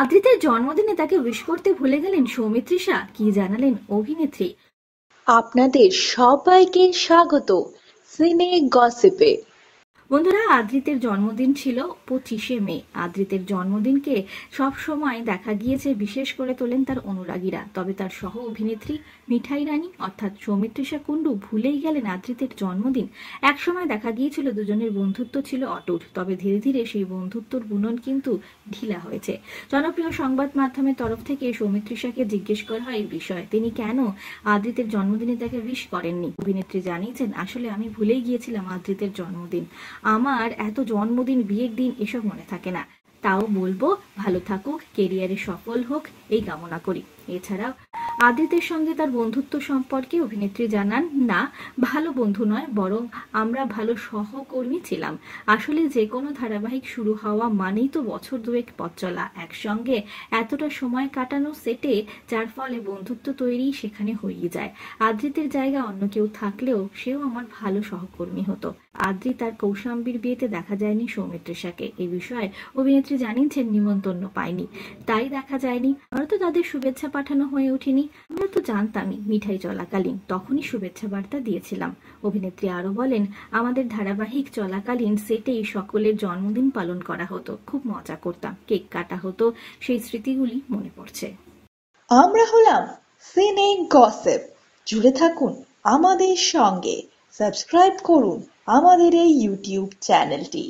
আদিতের জন্মদিনে তাকে উইশ করতে ভুলে গেলেন সৌমিত্রিষা কি জানালেন অভিনেত্রী আপনাদের সবাইকে স্বাগত সিনে গসিপে বন্ধুরা আদ্রিতের জন্মদিন ছিল পঁচিশে মে আদ্রিতের জন্মদিনকে সব সময় দেখা গিয়েছে বিশেষ করে তোলেন তার অনুরাগীরা তবে তার সহ অভিনেত্রী মিঠাই রানী অর্থাৎ সৌমিত্রিষা কুণ্ডু ভুলেই গেলেন আদ্রিতের জন্মদিন একসময় দেখা গিয়েছিল দুজনের বন্ধুত্ব ছিল অটুট তবে ধীরে ধীরে সেই বন্ধুত্বর বুনন কিন্তু ঢিলা হয়েছে জনপ্রিয় সংবাদ মাধ্যমের তরফ থেকে সৌমিত্রিষাকে জিজ্ঞেস করা হয় এই বিষয়ে তিনি কেন আদ্রিতের জন্মদিনে তাকে উইশ করেননি অভিনেত্রী জানিয়েছেন আসলে আমি ভুলেই গিয়েছিলাম আদ্রিতের জন্মদিন আমার এত জন্মদিন বিয়ের দিন এসব মনে থাকে না তাও বলবো ভালো থাকুক কেরিয়ারে সফল হোক এই কামনা করি এছাড়াও আদিতের সঙ্গে তার বন্ধুত্ব সম্পর্কে অভিনেত্রী জানান না ভালো বন্ধু নয় বরং আমরা ভালো সহকর্মী ছিলাম আসলে যে কোনো ধারাবাহিক শুরু হওয়া মানেই তো বছর দুয়েক পথ চলা একসঙ্গে এতটা সময় কাটানো সেটে যার ফলে বন্ধুত্ব তৈরি সেখানে হয়েই যায় আদ্রিতের জায়গা অন্য কেউ থাকলেও সেও আমার ভালো সহকর্মী হতো আদ্রি তার কৌশাম্বীর বিয়েতে দেখা যায়নি শাকে এ বিষয়ে অভিনেত্রী জানিয়েছেন নিমন্ত্রণ পায়নি তাই দেখা যায়নি হয়তো তাদের শুভেচ্ছা পাঠানো হয়ে ওঠেনি আমরা তো জানতামই মিঠাই চলাকালীন তখনই শুভেচ্ছা বার্তা দিয়েছিলাম অভিনেত্রী আরও বলেন আমাদের ধারাবাহিক চলাকালীন সেটেই সকলের জন্মদিন পালন করা হতো খুব মজা করতাম কেক কাটা হতো সেই স্মৃতিগুলি মনে পড়ছে আমরা হলাম সিনে গসেপ জুড়ে থাকুন আমাদের সঙ্গে সাবস্ক্রাইব করুন আমাদের এই ইউটিউব চ্যানেলটি